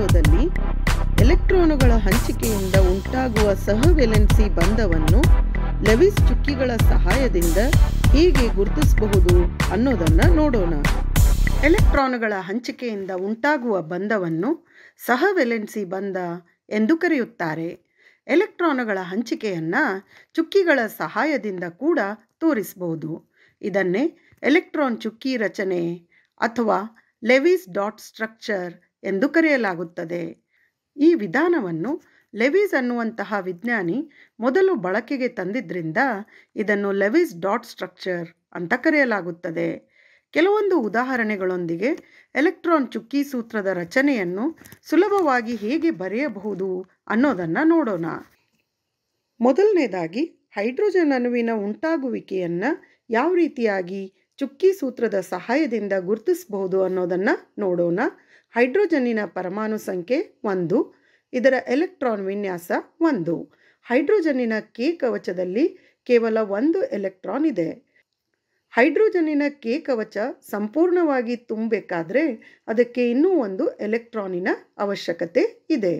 ರೇಡಿಯೋದಲ್ಲಿ ಎಲೆಕ್ಟ್ರಾನುಗಳ ಹಂಚಿಕೆಯಿಂದ ಉಂಟಾಗುವ ಸಹವೆಲೆನ್ಸಿ ಬಂಧವನ್ನು ಲೆವಿಸ್ ಚುಕ್ಕಿಗಳ ಸಹಾಯದಿಂದ ಹೀಗೆ ಗುರುತಿಸಬಹುದು ಅನ್ನೋದನ್ನು ನೋಡೋಣ ಎಲೆಕ್ಟ್ರಾನುಗಳ ಹಂಚಿಕೆಯಿಂದ ಉಂಟಾಗುವ ಬಂಧವನ್ನು ಸಹವೆಲೆನ್ಸಿ ಬಂಧ ಎಂದು ಕರೆಯುತ್ತಾರೆ ಎಲೆಕ್ಟ್ರಾನುಗಳ ಹಂಚಿಕೆಯನ್ನು ಚುಕ್ಕಿಗಳ ಸಹಾಯದಿಂದ ಕೂಡ ತೋರಿಸಬಹುದು ಇದನ್ನೇ ಎಲೆಕ್ಟ್ರಾನ್ ಚುಕ್ಕಿ ರಚನೆ ಅಥವಾ ಲೆವಿಸ್ ಡಾಟ್ ಸ್ಟ್ರಕ್ಚರ್ ಎಂದು ಕರೆಯಲಾಗುತ್ತದೆ ಈ ವಿಧಾನವನ್ನು ಲೆವಿಸ್ ಅನ್ನುವಂತಹ ವಿಜ್ಞಾನಿ ಮೊದಲು ಬಳಕೆಗೆ ತಂದಿದ್ದರಿಂದ ಇದನ್ನು ಲೆವಿಸ್ ಡಾಟ್ ಸ್ಟ್ರಕ್ಚರ್ ಅಂತ ಕರೆಯಲಾಗುತ್ತದೆ ಕೆಲವೊಂದು ಉದಾಹರಣೆಗಳೊಂದಿಗೆ ಎಲೆಕ್ಟ್ರಾನ್ ಚುಕ್ಕಿ ಸೂತ್ರದ ರಚನೆಯನ್ನು ಸುಲಭವಾಗಿ ಹೇಗೆ ಬರೆಯಬಹುದು ಅನ್ನೋದನ್ನು ನೋಡೋಣ ಮೊದಲನೇದಾಗಿ ಹೈಡ್ರೋಜನ್ ಅಣುವಿನ ಉಂಟಾಗುವಿಕೆಯನ್ನು ಯಾವ ರೀತಿಯಾಗಿ ಚುಕ್ಕಿ ಸೂತ್ರದ ಸಹಾಯದಿಂದ ಗುರುತಿಸಬಹುದು ಅನ್ನೋದನ್ನು ನೋಡೋಣ ಹೈಡ್ರೋಜನ್ನಿನ ಪರಮಾಣು ಸಂಖ್ಯೆ ಒಂದು ಇದರ ಎಲೆಕ್ಟ್ರಾನ್ ವಿನ್ಯಾಸ ಒಂದು ಹೈಡ್ರೋಜನ್ನಿನ ಕೆ ಕವಚದಲ್ಲಿ ಕೇವಲ ಒಂದು ಎಲೆಕ್ಟ್ರಾನ್ ಇದೆ ಹೈಡ್ರೋಜನ್ನಿನ ಕೆ ಕವಚ ಸಂಪೂರ್ಣವಾಗಿ ತುಂಬಬೇಕಾದರೆ ಅದಕ್ಕೆ ಇನ್ನೂ ಒಂದು ಎಲೆಕ್ಟ್ರಾನಿನ ಅವಶ್ಯಕತೆ ಇದೆ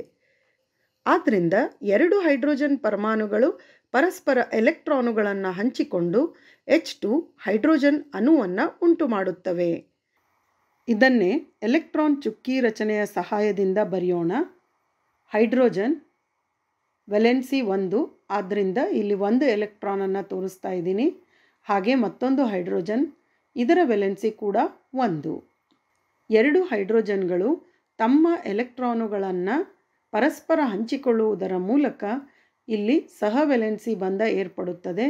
ಆದ್ದರಿಂದ ಎರಡು ಹೈಡ್ರೋಜನ್ ಪರಮಾಣುಗಳು ಪರಸ್ಪರ ಎಲೆಕ್ಟ್ರಾನುಗಳನ್ನು ಹಂಚಿಕೊಂಡು ಎಚ್ ಟು ಹೈಡ್ರೋಜನ್ ಅಣುವನ್ನು ಉಂಟು ಮಾಡುತ್ತವೆ ಇದನ್ನೇ ಎಲೆಕ್ಟ್ರಾನ್ ಚುಕ್ಕಿ ರಚನೆಯ ಸಹಾಯದಿಂದ ಬರೆಯೋಣ ಹೈಡ್ರೋಜನ್ ವೆಲೆನ್ಸಿ ಒಂದು ಆದ್ದರಿಂದ ಇಲ್ಲಿ ಒಂದು ಎಲೆಕ್ಟ್ರಾನನ್ನು ತೋರಿಸ್ತಾ ಇದ್ದೀನಿ ಹಾಗೆ ಮತ್ತೊಂದು ಹೈಡ್ರೋಜನ್ ಇದರ ವೆಲೆನ್ಸಿ ಕೂಡ ಒಂದು ಎರಡು ಹೈಡ್ರೋಜನ್ಗಳು ತಮ್ಮ ಎಲೆಕ್ಟ್ರಾನುಗಳನ್ನು ಪರಸ್ಪರ ಹಂಚಿಕೊಳ್ಳುವುದರ ಮೂಲಕ ಇಲ್ಲಿ ಸಹ ವೆಲೆನ್ಸಿ ಬಂಧ ಏರ್ಪಡುತ್ತದೆ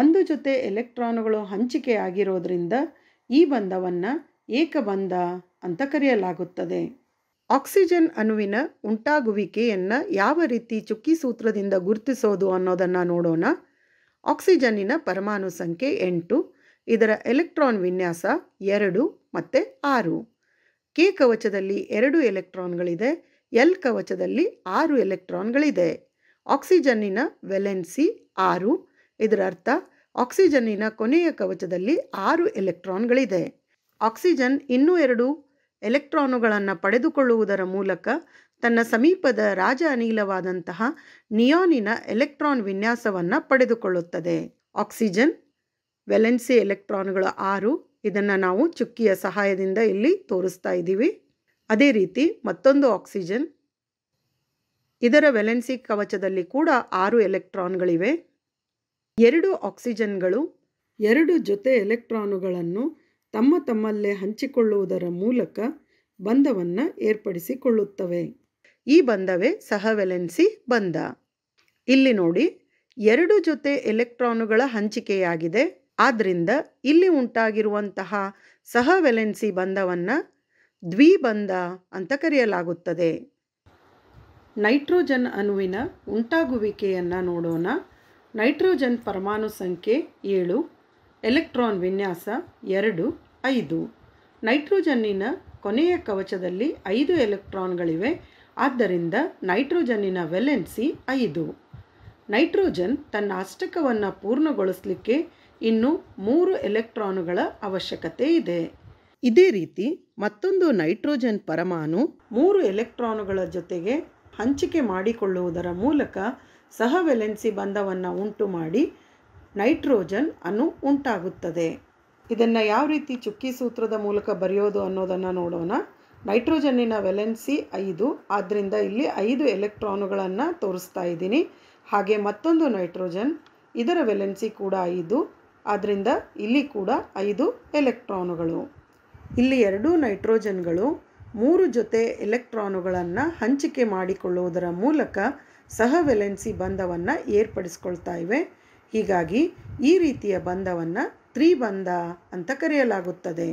ಒಂದು ಜೊತೆ ಎಲೆಕ್ಟ್ರಾನುಗಳು ಹಂಚಿಕೆಯಾಗಿರೋದ್ರಿಂದ ಈ ಬಂಧವನ್ನು ಏಕಬಂಧ ಅಂತ ಕರೆಯಲಾಗುತ್ತದೆ ಆಕ್ಸಿಜನ್ ಅಣುವಿನ ಉಂಟಾಗುವಿಕೆಯನ್ನು ಯಾವ ರೀತಿ ಚುಕ್ಕಿ ಸೂತ್ರದಿಂದ ಗುರುತಿಸೋದು ಅನ್ನೋದನ್ನು ನೋಡೋಣ ಆಕ್ಸಿಜನ್ನಿನ ಪರಮಾಣು ಸಂಖ್ಯೆ ಎಂಟು ಇದರ ಎಲೆಕ್ಟ್ರಾನ್ ವಿನ್ಯಾಸ ಎರಡು ಮತ್ತು ಆರು ಕೆ ಕವಚದಲ್ಲಿ ಎರಡು ಎಲೆಕ್ಟ್ರಾನ್ಗಳಿದೆ ಎಲ್ ಕವಚದಲ್ಲಿ ಆರು ಎಲೆಕ್ಟ್ರಾನ್ಗಳಿದೆ ಆಕ್ಸಿಜನ್ನಿನ ವೆಲೆನ್ಸಿ ಆರು ಇದರರ್ಥ ಆಕ್ಸಿಜನ್ನಿನ ಕೊನೆಯ ಕವಚದಲ್ಲಿ ಆರು ಎಲೆಕ್ಟ್ರಾನ್ಗಳಿದೆ ಆಕ್ಸಿಜನ್ ಇನ್ನೂ ಎರಡು ಎಲೆಕ್ಟ್ರಾನುಗಳನ್ನು ಪಡೆದುಕೊಳ್ಳುವುದರ ಮೂಲಕ ತನ್ನ ಸಮೀಪದ ರಾಜ ಅನಿಲವಾದಂತಹ ನಿಯಾನಿನ ಎಲೆಕ್ಟ್ರಾನ್ ವಿನ್ಯಾಸವನ್ನು ಪಡೆದುಕೊಳ್ಳುತ್ತದೆ ಆಕ್ಸಿಜನ್ ವೆಲೆನ್ಸಿ ಎಲೆಕ್ಟ್ರಾನ್ಗಳು ಆರು ಇದನ್ನು ನಾವು ಚುಕ್ಕಿಯ ಸಹಾಯದಿಂದ ಇಲ್ಲಿ ತೋರಿಸ್ತಾ ಇದ್ದೀವಿ ಅದೇ ರೀತಿ ಮತ್ತೊಂದು ಆಕ್ಸಿಜನ್ ಇದರ ವೆಲೆನ್ಸಿ ಕವಚದಲ್ಲಿ ಕೂಡ ಆರು ಎಲೆಕ್ಟ್ರಾನ್ಗಳಿವೆ ಎರಡು ಆಕ್ಸಿಜನ್ಗಳು ಎರಡು ಜೊತೆ ಎಲೆಕ್ಟ್ರಾನುಗಳನ್ನು ತಮ್ಮ ತಮ್ಮಲ್ಲೇ ಹಂಚಿಕೊಳ್ಳುವುದರ ಮೂಲಕ ಬಂಧವನ್ನು ಏರ್ಪಡಿಸಿಕೊಳ್ಳುತ್ತವೆ ಈ ಬಂಧವೇ ಸಹವೆಲೆನ್ಸಿ ಬಂಧ ಇಲ್ಲಿ ನೋಡಿ ಎರಡು ಜೊತೆ ಎಲೆಕ್ಟ್ರಾನುಗಳ ಹಂಚಿಕೆಯಾಗಿದೆ ಆದ್ದರಿಂದ ಇಲ್ಲಿ ಉಂಟಾಗಿರುವಂತಹ ಸಹವೆಲೆನ್ಸಿ ಬಂಧವನ್ನು ದ್ವಿಬಂಧ ಅಂತ ಕರೆಯಲಾಗುತ್ತದೆ ನೈಟ್ರೋಜನ್ ಅಣುವಿನ ಉಂಟಾಗುವಿಕೆಯನ್ನು ನೋಡೋಣ ನೈಟ್ರೋಜನ್ ಪರಮಾಣು ಸಂಖ್ಯೆ ಏಳು ಎಲೆಕ್ಟ್ರಾನ್ ವಿನ್ಯಾಸ ಎರಡು ಐದು ನೈಟ್ರೋಜನ್ನಿನ ಕೊನೆಯ ಕವಚದಲ್ಲಿ ಐದು ಎಲೆಕ್ಟ್ರಾನ್ಗಳಿವೆ ಆದ್ದರಿಂದ ನೈಟ್ರೋಜನ್ನಿನ ವೆಲೆನ್ಸಿ ಐದು ನೈಟ್ರೋಜನ್ ತನ್ನ ಅಷ್ಟಕವನ್ನು ಪೂರ್ಣಗೊಳಿಸಲಿಕ್ಕೆ ಇನ್ನು ಮೂರು ಎಲೆಕ್ಟ್ರಾನುಗಳ ಅವಶ್ಯಕತೆ ಇದೆ ಇದೇ ರೀತಿ ಮತ್ತೊಂದು ನೈಟ್ರೋಜನ್ ಪರಮಾಣು ಮೂರು ಎಲೆಕ್ಟ್ರಾನುಗಳ ಜೊತೆಗೆ ಹಂಚಿಕೆ ಮಾಡಿಕೊಳ್ಳುವುದರ ಮೂಲಕ ಸಹ ವೆಲೆನ್ಸಿ ಬಂಧವನ್ನು ಉಂಟು ಮಾಡಿ ನೈಟ್ರೋಜನ್ ಅನ್ನು ಉಂಟಾಗುತ್ತದೆ ಇದನ್ನು ಯಾವ ರೀತಿ ಚುಕ್ಕಿ ಸೂತ್ರದ ಮೂಲಕ ಬರೆಯೋದು ಅನ್ನೋದನ್ನು ನೋಡೋಣ ನೈಟ್ರೋಜನ್ನಿನ ವೆಲೆನ್ಸಿ ಐದು ಆದ್ದರಿಂದ ಇಲ್ಲಿ ಐದು ಎಲೆಕ್ಟ್ರಾನುಗಳನ್ನು ತೋರಿಸ್ತಾ ಇದ್ದೀನಿ ಹಾಗೆ ಮತ್ತೊಂದು ನೈಟ್ರೋಜನ್ ಇದರ ವೆಲೆನ್ಸಿ ಕೂಡ ಐದು ಆದ್ದರಿಂದ ಇಲ್ಲಿ ಕೂಡ ಐದು ಎಲೆಕ್ಟ್ರಾನುಗಳು ಇಲ್ಲಿ ಎರಡೂ ನೈಟ್ರೋಜನ್ಗಳು ಮೂರು ಜೊತೆ ಎಲೆಕ್ಟ್ರಾನುಗಳನ್ನು ಹಂಚಿಕೆ ಮಾಡಿಕೊಳ್ಳುವುದರ ಮೂಲಕ ಸಹ ವೆಲೆನ್ಸಿ ಬಂಧವನ್ನು ಏರ್ಪಡಿಸ್ಕೊಳ್ತಾ ಇವೆ ಹೀಗಾಗಿ ಈ ರೀತಿಯ ಬಂಧವನ್ನು ತ್ರಿಬಂಧ ಅಂತ ಕರೆಯಲಾಗುತ್ತದೆ